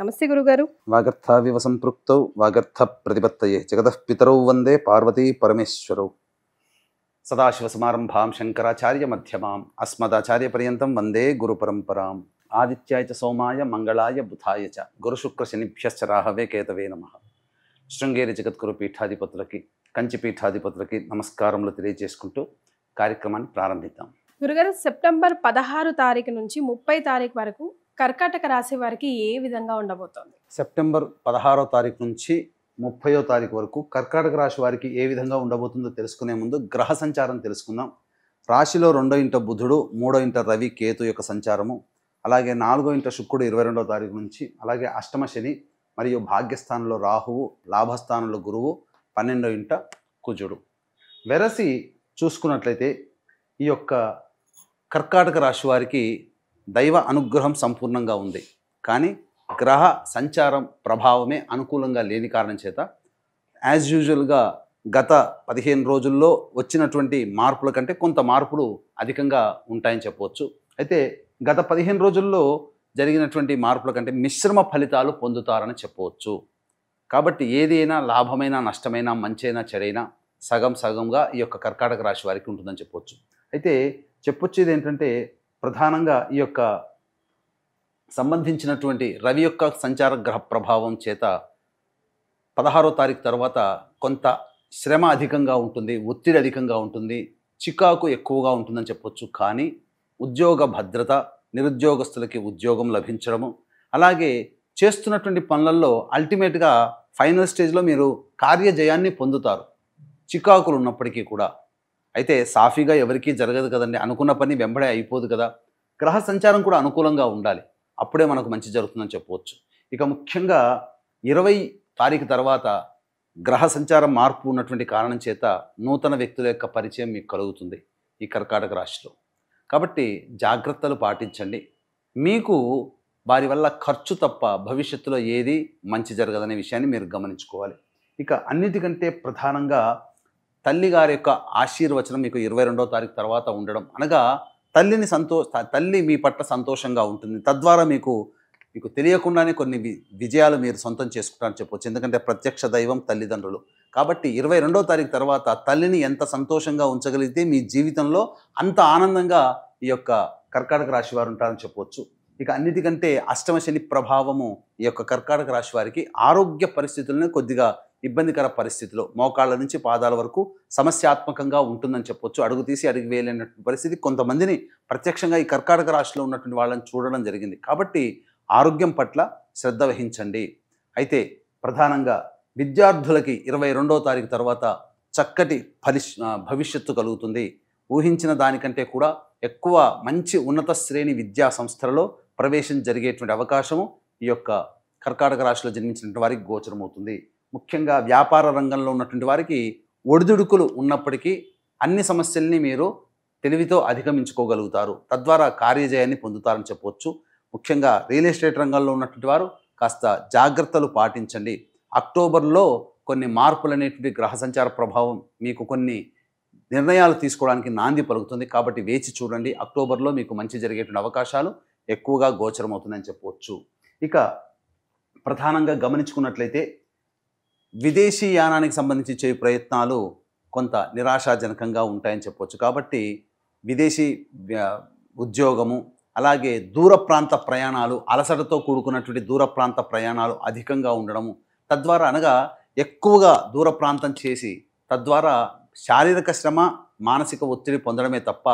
నమస్తే గురుగారు వాగర్థావివ సంపృక్తౌ వాగర్థ ప్రతిపత్తయే జగత పితరౌ వందే పార్వతీ పరమేశ్వరౌ సదాశివ సమారంభాం శంకరాచార్య మధ్యమాం అస్మదాచార్య పర్యంతం వందే గురు పరంపరాం ఆదిత్యాయ చ సోమాయ మంగళాయ బుధాయ చ గురుశుక్ర శనిభ్యశ్చ రాహవే కేతవే నమః శృంగేరి జగద్గురు పీఠాధిపతులకి కంచి పీఠాధిపతులకి నమస్కారములు తెలియజేసుకుంటూ కార్యక్రమాన్ని ప్రారంభిద్దాం గురుగారు సెప్టెంబర్ పదహారు తారీఖు నుంచి ముప్పై తారీఖు వరకు కర్కాటక రాశి వారికి ఏ విధంగా ఉండబోతోంది సెప్టెంబర్ పదహారో తారీఖు నుంచి ముప్పయో తారీఖు వరకు కర్కాటక రాశి వారికి ఏ విధంగా ఉండబోతుందో తెలుసుకునే ముందు గ్రహ సంచారం తెలుసుకుందాం రాశిలో రెండో ఇంట బుధుడు మూడో ఇంట రవి కేతు యొక్క సంచారము అలాగే నాలుగో ఇంట శుక్రుడు ఇరవై రెండో తారీఖు నుంచి అలాగే అష్టమ శని మరియు భాగ్యస్థానంలో రాహువు లాభస్థానంలో గురువు పన్నెండో ఇంట కుజుడు వెరసి చూసుకున్నట్లయితే ఈ యొక్క కర్కాటక రాశి వారికి దైవ అనుగ్రహం సంపూర్ణంగా ఉంది కానీ గ్రహ సంచారం ప్రభావమే అనుకూలంగా లేని కారణం చేత యాజ్ యూజువల్గా గత పదిహేను రోజుల్లో వచ్చినటువంటి మార్పుల కంటే కొంత మార్పులు అధికంగా ఉంటాయని చెప్పవచ్చు అయితే గత పదిహేను రోజుల్లో జరిగినటువంటి మార్పుల కంటే మిశ్రమ ఫలితాలు పొందుతారని చెప్పవచ్చు కాబట్టి ఏదైనా లాభమైనా నష్టమైనా మంచైనా చెడైనా సగం సగంగా ఈ యొక్క కర్కాటక రాశి వారికి ఉంటుందని చెప్పవచ్చు అయితే చెప్పొచ్చేది ఏంటంటే ప్రధానంగా ఈ యొక్క సంబంధించినటువంటి రవి యొక్క సంచార గ్రహ ప్రభావం చేత పదహారో తారీఖు తర్వాత కొంత శ్రమ అధికంగా ఉంటుంది ఒత్తిడి అధికంగా ఉంటుంది చికాకు ఎక్కువగా ఉంటుందని చెప్పొచ్చు కానీ ఉద్యోగ భద్రత నిరుద్యోగస్తులకి ఉద్యోగం లభించడము అలాగే చేస్తున్నటువంటి పనులలో అల్టిమేట్గా ఫైనల్ స్టేజ్లో మీరు కార్యజయాన్ని పొందుతారు చికాకులు ఉన్నప్పటికీ కూడా అయితే సాఫీగా ఎవరికీ జరగదు కదండి అనుకున్న పని వెంబడే అయిపోదు కదా గ్రహ సంచారం కూడా అనుకూలంగా ఉండాలి అప్పుడే మనకు మంచి జరుగుతుందని చెప్పవచ్చు ఇక ముఖ్యంగా ఇరవై తారీఖు తర్వాత గ్రహ సంచారం మార్పు ఉన్నటువంటి కారణం చేత నూతన వ్యక్తుల యొక్క పరిచయం మీకు కలుగుతుంది ఈ కర్కాటక రాశిలో కాబట్టి జాగ్రత్తలు పాటించండి మీకు వారి వల్ల ఖర్చు తప్ప భవిష్యత్తులో ఏది మంచి జరగదనే విషయాన్ని మీరు గమనించుకోవాలి ఇక అన్నిటికంటే ప్రధానంగా తల్లి గారి యొక్క ఆశీర్వచనం మీకు ఇరవై రెండో తారీఖు తర్వాత ఉండడం అనగా తల్లిని సంతో తల్లి మీ పట్ల సంతోషంగా ఉంటుంది తద్వారా మీకు మీకు తెలియకుండానే కొన్ని విజయాలు మీరు సొంతం చేసుకుంటారని చెప్పొచ్చు ఎందుకంటే ప్రత్యక్ష దైవం తల్లిదండ్రులు కాబట్టి ఇరవై రెండో తారీఖు తర్వాత తల్లిని ఎంత సంతోషంగా ఉంచగలిగితే మీ జీవితంలో అంత ఆనందంగా ఈ యొక్క కర్కాటక రాశి వారు ఉంటారని చెప్పవచ్చు ఇక అన్నిటికంటే అష్టమ శని ప్రభావము ఈ యొక్క కర్కాటక రాశి వారికి ఆరోగ్య పరిస్థితులను కొద్దిగా ఇబ్బందికర పరిస్థితిలో మోకాళ్ళ నుంచి పాదాల వరకు సమస్యాత్మకంగా ఉంటుందని చెప్పొచ్చు అడుగు తీసి అడిగి వేయలేనటువంటి పరిస్థితి కొంతమందిని ప్రత్యక్షంగా ఈ కర్కాటక రాశిలో ఉన్నటువంటి వాళ్ళని చూడడం జరిగింది కాబట్టి ఆరోగ్యం పట్ల శ్రద్ధ వహించండి అయితే ప్రధానంగా విద్యార్థులకి ఇరవై రెండవ తారీఖు తర్వాత చక్కటి ఫలి భవిష్యత్తు కలుగుతుంది ఊహించిన దానికంటే కూడా ఎక్కువ మంచి ఉన్నత శ్రేణి విద్యా సంస్థలలో ప్రవేశం జరిగేటువంటి అవకాశము ఈ యొక్క కర్కాటక రాశిలో జన్మించినటువంటి వారికి గోచరమవుతుంది ముఖ్యంగా వ్యాపార రంగంలో ఉన్నటువంటి వారికి ఒడిదుడుకులు ఉన్నప్పటికీ అన్ని సమస్యల్ని మీరు తెలివితో అధిగమించుకోగలుగుతారు తద్వారా కార్యజయాన్ని పొందుతారని చెప్పవచ్చు ముఖ్యంగా రియల్ ఎస్టేట్ రంగంలో ఉన్నటువంటి వారు కాస్త జాగ్రత్తలు పాటించండి అక్టోబర్లో కొన్ని మార్పులు అనేటువంటి గ్రహ సంచార ప్రభావం మీకు కొన్ని నిర్ణయాలు తీసుకోవడానికి నాంది పలుకుతుంది కాబట్టి వేచి చూడండి అక్టోబర్లో మీకు మంచి జరిగేటువంటి అవకాశాలు ఎక్కువగా గోచరం అవుతుందని చెప్పవచ్చు ఇక ప్రధానంగా గమనించుకున్నట్లయితే విదేశీ యానానికి సంబంధించి చేయ ప్రయత్నాలు కొంత నిరాశాజనకంగా ఉంటాయని చెప్పవచ్చు కాబట్టి విదేశీ ఉద్యోగము అలాగే దూర ప్రాంత ప్రయాణాలు అలసటతో కూడుకున్నటువంటి దూర ప్రాంత ప్రయాణాలు అధికంగా ఉండడము తద్వారా అనగా ఎక్కువగా దూర ప్రాంతం చేసి తద్వారా శారీరక శ్రమ మానసిక ఒత్తిడి పొందడమే తప్ప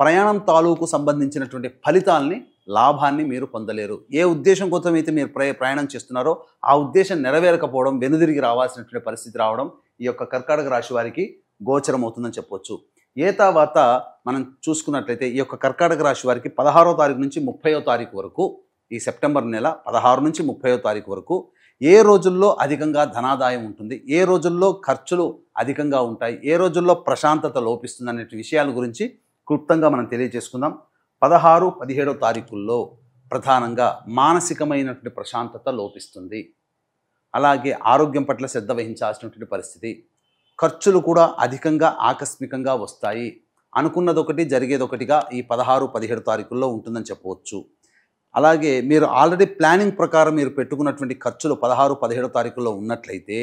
ప్రయాణం తాలూకు సంబంధించినటువంటి ఫలితాల్ని లాభాన్ని మీరు పొందలేరు ఏ ఉద్దేశం కోసం అయితే మీరు ప్రయాణం చేస్తున్నారో ఆ ఉద్దేశం నెరవేరకపోవడం వెనుదిరిగి రావాల్సినటువంటి పరిస్థితి రావడం ఈ యొక్క కర్కాటక రాశి వారికి గోచరం అవుతుందని చెప్పవచ్చు ఏ తర్వాత మనం చూసుకున్నట్లయితే ఈ యొక్క కర్కాటక రాశి వారికి పదహారో తారీఖు నుంచి ముప్పయో తారీఖు వరకు ఈ సెప్టెంబర్ నెల పదహారు నుంచి ముప్పయో తారీఖు వరకు ఏ రోజుల్లో అధికంగా ధనాదాయం ఉంటుంది ఏ రోజుల్లో ఖర్చులు అధికంగా ఉంటాయి ఏ రోజుల్లో ప్రశాంతత లోపిస్తుంది అనే విషయాల గురించి క్లుప్తంగా మనం తెలియజేసుకుందాం పదహారు పదిహేడో తారీఖుల్లో ప్రధానంగా మానసికమైనటువంటి ప్రశాంతత లోపిస్తుంది అలాగే ఆరోగ్యం పట్ల శ్రద్ధ వహించాల్సినటువంటి పరిస్థితి ఖర్చులు కూడా అధికంగా ఆకస్మికంగా వస్తాయి అనుకున్నదొకటి జరిగేదొకటిగా ఈ పదహారు పదిహేడు తారీఖుల్లో ఉంటుందని చెప్పవచ్చు అలాగే మీరు ఆల్రెడీ ప్లానింగ్ ప్రకారం మీరు పెట్టుకున్నటువంటి ఖర్చులు పదహారు పదిహేడు తారీఖుల్లో ఉన్నట్లయితే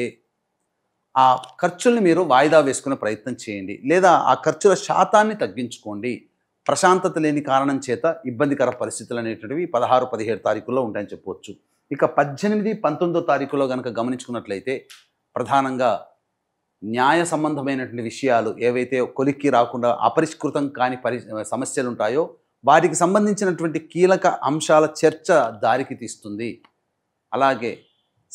ఆ ఖర్చుల్ని మీరు వాయిదా వేసుకునే ప్రయత్నం చేయండి లేదా ఆ ఖర్చుల శాతాన్ని తగ్గించుకోండి ప్రశాంతత లేని కారణం చేత ఇబ్బందికర పరిస్థితులు అనేటువంటివి పదహారు పదిహేడు తారీఖుల్లో ఉంటాయని చెప్పవచ్చు ఇక పద్దెనిమిది పంతొమ్మిదో తారీఖులో కనుక గమనించుకున్నట్లయితే ప్రధానంగా న్యాయ సంబంధమైనటువంటి విషయాలు ఏవైతే కొలిక్కి రాకుండా అపరిష్కృతం కాని పరి సమస్యలు ఉంటాయో వాటికి సంబంధించినటువంటి కీలక అంశాల చర్చ దారికి తీస్తుంది అలాగే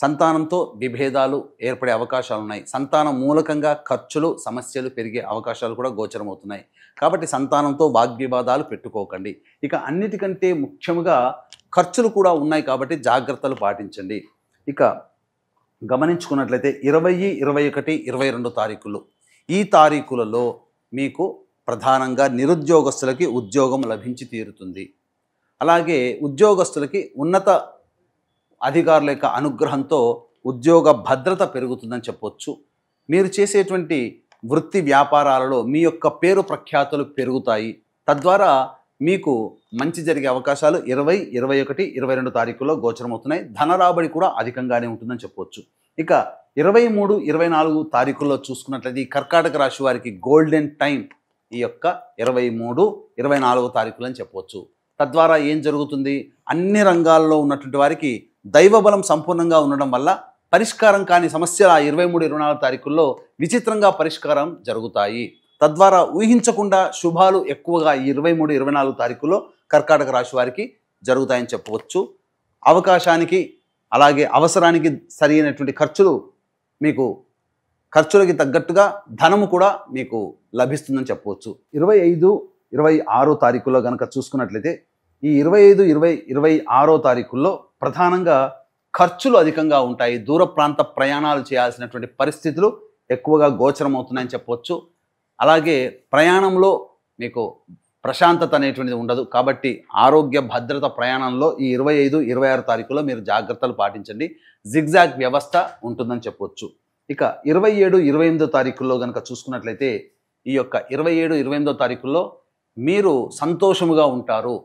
సంతానంతో విభేదాలు ఏర్పడే అవకాశాలు ఉన్నాయి సంతానం మూలకంగా ఖర్చులు సమస్యలు పెరిగే అవకాశాలు కూడా గోచరమవుతున్నాయి కాబట్టి సంతానంతో వాగ్వివాదాలు పెట్టుకోకండి ఇక అన్నిటికంటే ముఖ్యంగా ఖర్చులు కూడా ఉన్నాయి కాబట్టి జాగ్రత్తలు పాటించండి ఇక గమనించుకున్నట్లయితే ఇరవై ఇరవై ఒకటి ఇరవై రెండు తారీఖులు ఈ తారీఖులలో మీకు ప్రధానంగా నిరుద్యోగస్తులకి ఉద్యోగం లభించి తీరుతుంది అలాగే ఉద్యోగస్తులకి ఉన్నత అధికారుల యొక్క అనుగ్రహంతో ఉద్యోగ భద్రత పెరుగుతుందని చెప్పొచ్చు మీరు చేసేటువంటి వృత్తి వ్యాపారాలలో మీ యొక్క పేరు ప్రఖ్యాతులు పెరుగుతాయి తద్వారా మీకు మంచి జరిగే అవకాశాలు ఇరవై ఇరవై ఒకటి ఇరవై రెండు తారీఖుల్లో గోచరమవుతున్నాయి ధన రాబడి కూడా అధికంగానే ఉంటుందని చెప్పవచ్చు ఇక ఇరవై మూడు ఇరవై నాలుగు తారీఖుల్లో చూసుకున్నట్లయితే ఈ కర్కాటక రాశి వారికి గోల్డెన్ టైం ఈ యొక్క ఇరవై మూడు ఇరవై నాలుగు తారీఖులు అని చెప్పవచ్చు తద్వారా ఏం జరుగుతుంది అన్ని రంగాల్లో ఉన్నటువంటి వారికి దైవబలం సంపూర్ణంగా ఉండడం వల్ల పరిష్కారం కాని సమస్యల ఇరవై మూడు ఇరవై నాలుగు తారీఖుల్లో విచిత్రంగా పరిష్కారం జరుగుతాయి తద్వారా ఊహించకుండా శుభాలు ఎక్కువగా ఈ ఇరవై మూడు ఇరవై నాలుగు తారీఖులో కర్కాటక రాశి వారికి జరుగుతాయని చెప్పవచ్చు అవకాశానికి అలాగే అవసరానికి సరైనటువంటి ఖర్చులు మీకు ఖర్చులకి తగ్గట్టుగా ధనము కూడా మీకు లభిస్తుందని చెప్పవచ్చు ఇరవై ఐదు ఇరవై ఆరో తారీఖులో కనుక చూసుకున్నట్లయితే ఈ ఇరవై ఐదు ఇరవై ఇరవై ఆరో తారీఖుల్లో ప్రధానంగా ఖర్చులు అధికంగా ఉంటాయి దూర ప్రాంత ప్రయాణాలు చేయాల్సినటువంటి పరిస్థితులు ఎక్కువగా గోచరం అవుతున్నాయని చెప్పవచ్చు అలాగే ప్రయాణంలో మీకు ప్రశాంతత అనేటువంటిది ఉండదు కాబట్టి ఆరోగ్య భద్రత ప్రయాణంలో ఈ ఇరవై ఐదు ఇరవై ఆరు తారీఖులో మీరు జాగ్రత్తలు పాటించండి జిగ్జాగ్ వ్యవస్థ ఉంటుందని చెప్పవచ్చు ఇక ఇరవై ఏడు ఇరవై ఎనిమిదో తారీఖుల్లో కనుక చూసుకున్నట్లయితే ఈ యొక్క ఇరవై ఏడు ఇరవై ఎనిమిదో తారీఖుల్లో మీరు సంతోషముగా ఉంటారు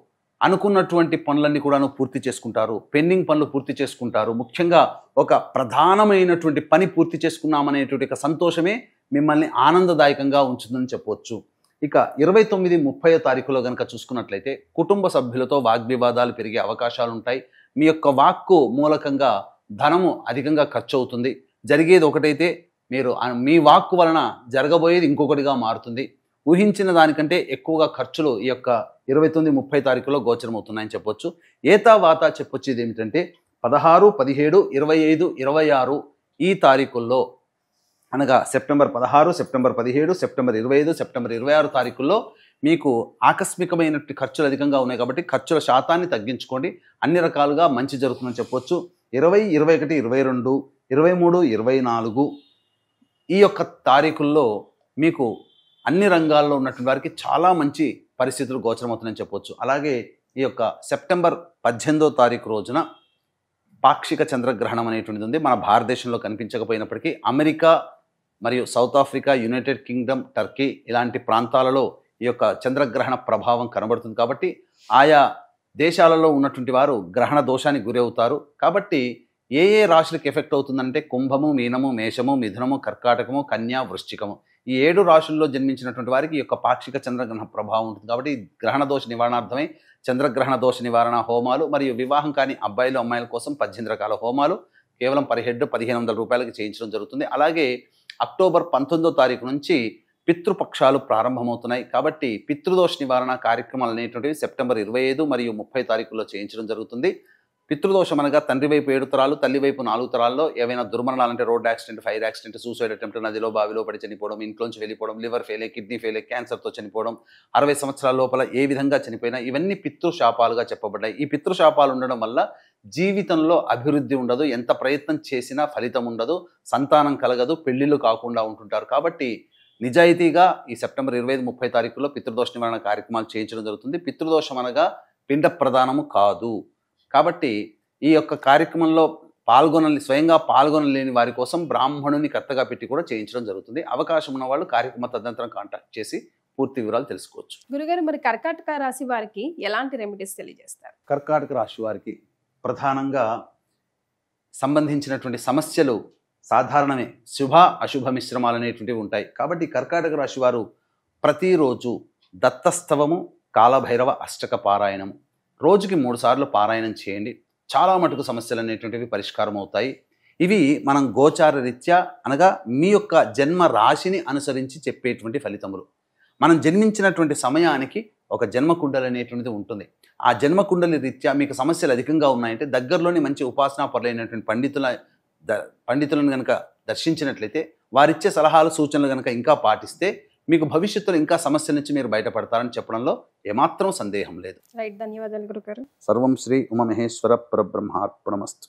అనుకున్నటువంటి పనులన్నీ కూడాను పూర్తి చేసుకుంటారు పెండింగ్ పనులు పూర్తి చేసుకుంటారు ముఖ్యంగా ఒక ప్రధానమైనటువంటి పని పూర్తి చేసుకున్నామనేటువంటి ఒక సంతోషమే మిమ్మల్ని ఆనందదాయకంగా ఉంచుందని చెప్పవచ్చు ఇక ఇరవై తొమ్మిది ముప్పై తారీఖులో కనుక చూసుకున్నట్లయితే కుటుంబ సభ్యులతో వాగ్వివాదాలు పెరిగే అవకాశాలు ఉంటాయి మీ యొక్క వాక్కు మూలకంగా ధనము అధికంగా ఖర్చు అవుతుంది జరిగేది ఒకటైతే మీరు మీ వాక్కు వలన జరగబోయేది ఇంకొకటిగా మారుతుంది ఊహించిన దానికంటే ఎక్కువగా ఖర్చులు ఈ యొక్క ఇరవై తొమ్మిది ముప్పై తారీఖులో గోచరమవుతున్నాయని చెప్పొచ్చు ఏతా వాత చెప్పొచ్చేది ఏమిటంటే పదహారు పదిహేడు ఇరవై ఐదు ఇరవై ఆరు ఈ తారీఖుల్లో అనగా సెప్టెంబర్ పదహారు సెప్టెంబర్ పదిహేడు సెప్టెంబర్ ఇరవై ఐదు సెప్టెంబర్ ఇరవై ఆరు తారీఖుల్లో మీకు ఆకస్మికమైన ఖర్చులు అధికంగా ఉన్నాయి కాబట్టి ఖర్చుల శాతాన్ని తగ్గించుకోండి అన్ని రకాలుగా మంచి జరుగుతుందని చెప్పొచ్చు ఇరవై ఇరవై ఒకటి ఇరవై రెండు ఇరవై మూడు ఇరవై నాలుగు ఈ యొక్క తారీఖుల్లో మీకు అన్ని రంగాల్లో ఉన్నటువంటి వారికి చాలా మంచి పరిస్థితులు గోచరమవుతుందని చెప్పొచ్చు అలాగే ఈ యొక్క సెప్టెంబర్ పద్దెనిమిదో తారీఖు రోజున పాక్షిక చంద్రగ్రహణం అనేటువంటిది ఉంది మన భారతదేశంలో కనిపించకపోయినప్పటికీ అమెరికా మరియు south Africa United Kingdom Turkey ఇలాంటి ప్రాంతాలలో ఈ యొక్క చంద్రగ్రహణ ప్రభావం కనబడుతుంది కాబట్టి ఆయా దేశాలలో ఉన్నటువంటి వారు గ్రహణ దోషానికి గురవుతారు కాబట్టి ఏ ఏ రాశులకు ఎఫెక్ట్ అవుతుందంటే కుంభము మీనము మేషము మిథునము కర్కాటకము కన్యా వృశ్చికము ఈ ఏడు రాశుల్లో జన్మించినటువంటి వారికి ఈ యొక్క పాక్షిక చంద్రగ్రహణ ప్రభావం ఉంటుంది కాబట్టి గ్రహణ దోష నివారణార్థమై చంద్రగ్రహణ దోష నివారణ హోమాలు మరియు వివాహం కాని అబ్బాయిలు అమ్మాయిల కోసం పద్దెనిమిది రకాల హోమాలు కేవలం పదిహేడు పదిహేను వందల రూపాయలకి చేయించడం జరుగుతుంది అలాగే అక్టోబర్ పంతొమ్మిదో తారీఖు నుంచి పితృపక్షాలు ప్రారంభమవుతున్నాయి కాబట్టి పితృదోష నివారణ కార్యక్రమాలు అనేటువంటివి సెప్టెంబర్ ఇరవై ఐదు మరియు ముప్పై తారీఖుల్లో చేయించడం జరుగుతుంది పితృదోషం అనగా తండ్రి వైపు ఏడు తరాలు తల్లి వైపు నాలుగు తరాల్లో ఏవైనా దుర్మరణాలు అంటే road accident fire accident suicide attempt నదిలో బావిలో పడి చనిపోవడం ఇంట్లోంచి వెళ్ళిపోవడం లివర్ ఫెయిలే కిడ్నీ ఫెయిలే క్యాన్సర్తో చనిపోవడం అరవై సంవత్సరాల లోపల ఏ విధంగా చనిపోయినా ఇవన్నీ పితృశాపాలుగా చెప్పబడ్డాయి ఈ పితృశాపాలు ఉండడం వల్ల జీవితంలో అభివృద్ధి ఉండదు ఎంత ప్రయత్నం చేసినా ఫలితం ఉండదు సంతానం కలగదు పెళ్ళిళ్ళు కాకుండా ఉంటుంటారు కాబట్టి నిజాయితీగా ఈ సెప్టెంబర్ ఇరవై ఐదు ముప్పై తారీఖులో పితృదోష నివారణ కార్యక్రమాలు చేయించడం జరుగుతుంది పితృదోషం అనగా పిండ ప్రధానము కాదు కాబట్టి ఈ యొక్క కార్యక్రమంలో పాల్గొనని స్వయంగా పాల్గొనలేని వారి కోసం బ్రాహ్మణుని కర్తగా పెట్టి కూడా చేయించడం జరుగుతుంది అవకాశం ఉన్న వాళ్ళు కార్యక్రమ తదంతరం కాంటాక్ట్ చేసి పూర్తి వివరాలు తెలుసుకోవచ్చు గురుగారు మరి కర్కాటక రాశి వారికి ఎలాంటి రెమెడీస్ తెలియజేస్తారు కర్కాటక రాశి వారికి ప్రధానంగా సంబంధించినటువంటి సమస్యలు సాధారణమే శుభ అశుభ మిశ్రమాలు అనేటువంటివి ఉంటాయి కాబట్టి కర్కాటక రాశి వారు ప్రతిరోజు దత్తస్తవము కాలభైరవ అష్టక పారాయణము రోజుకి మూడు సార్లు పారాయణం చేయండి చాలా మటుకు సమస్యలు అనేటువంటివి పరిష్కారం అవుతాయి ఇవి మనం గోచార రీత్యా అనగా మీ యొక్క జన్మ రాశిని అనుసరించి చెప్పేటువంటి ఫలితములు మనం జన్మించినటువంటి సమయానికి ఒక జన్మకుండలి అనేటువంటిది ఉంటుంది ఆ జన్మకుండలి రీత్యా మీకు సమస్యలు అధికంగా ఉన్నాయంటే దగ్గరలోని మంచి ఉపాసనా పరులైనటువంటి పండితుల ద పండితులను కనుక దర్శించినట్లయితే వారిచ్చే సలహాలు సూచనలు కనుక ఇంకా పాటిస్తే మీకు భవిష్యత్తులో ఇంకా సమస్యల నుంచి మీరు బయటపడతారని చెప్పడంలో ఏమాత్రం సందేహం లేదు ధన్యవాదాలు గురుగారు సర్వం శ్రీ ఉమమహేశ్వర పరబ్రహ్మార్పణమస్తు